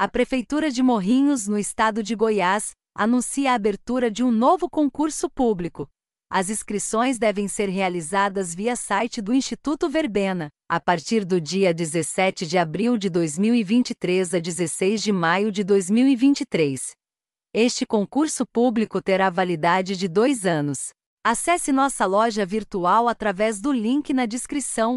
A Prefeitura de Morrinhos, no estado de Goiás, anuncia a abertura de um novo concurso público. As inscrições devem ser realizadas via site do Instituto Verbena, a partir do dia 17 de abril de 2023 a 16 de maio de 2023. Este concurso público terá validade de dois anos. Acesse nossa loja virtual através do link na descrição